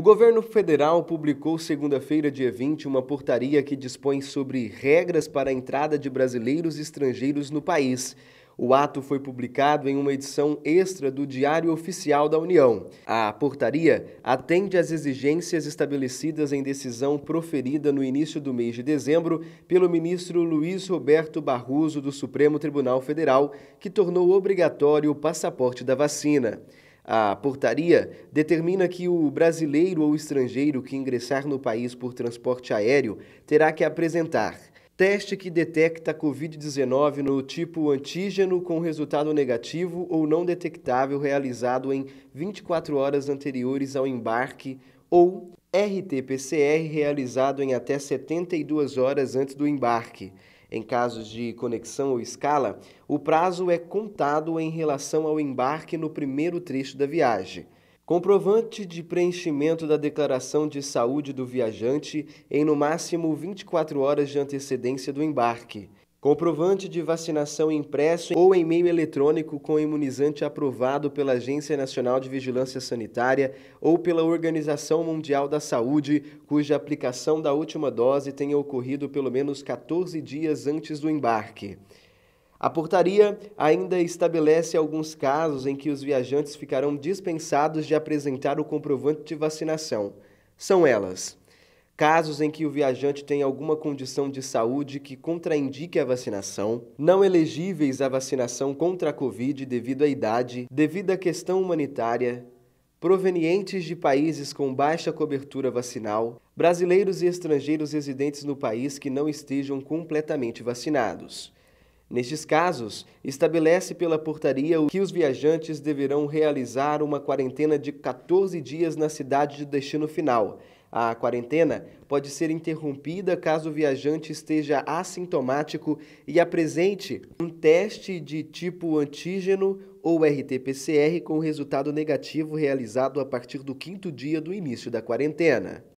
O governo federal publicou segunda-feira, dia 20, uma portaria que dispõe sobre regras para a entrada de brasileiros e estrangeiros no país. O ato foi publicado em uma edição extra do Diário Oficial da União. A portaria atende às exigências estabelecidas em decisão proferida no início do mês de dezembro pelo ministro Luiz Roberto Barroso do Supremo Tribunal Federal, que tornou obrigatório o passaporte da vacina. A portaria determina que o brasileiro ou estrangeiro que ingressar no país por transporte aéreo terá que apresentar teste que detecta Covid-19 no tipo antígeno com resultado negativo ou não detectável realizado em 24 horas anteriores ao embarque ou RT-PCR realizado em até 72 horas antes do embarque. Em casos de conexão ou escala, o prazo é contado em relação ao embarque no primeiro trecho da viagem. Comprovante de preenchimento da declaração de saúde do viajante em no máximo 24 horas de antecedência do embarque. Comprovante de vacinação impresso ou em meio eletrônico com imunizante aprovado pela Agência Nacional de Vigilância Sanitária ou pela Organização Mundial da Saúde, cuja aplicação da última dose tenha ocorrido pelo menos 14 dias antes do embarque. A portaria ainda estabelece alguns casos em que os viajantes ficarão dispensados de apresentar o comprovante de vacinação. São elas casos em que o viajante tem alguma condição de saúde que contraindique a vacinação, não elegíveis à vacinação contra a Covid devido à idade, devido à questão humanitária, provenientes de países com baixa cobertura vacinal, brasileiros e estrangeiros residentes no país que não estejam completamente vacinados. Nestes casos, estabelece pela portaria que os viajantes deverão realizar uma quarentena de 14 dias na cidade de destino final. A quarentena pode ser interrompida caso o viajante esteja assintomático e apresente um teste de tipo antígeno ou RT-PCR com resultado negativo realizado a partir do quinto dia do início da quarentena.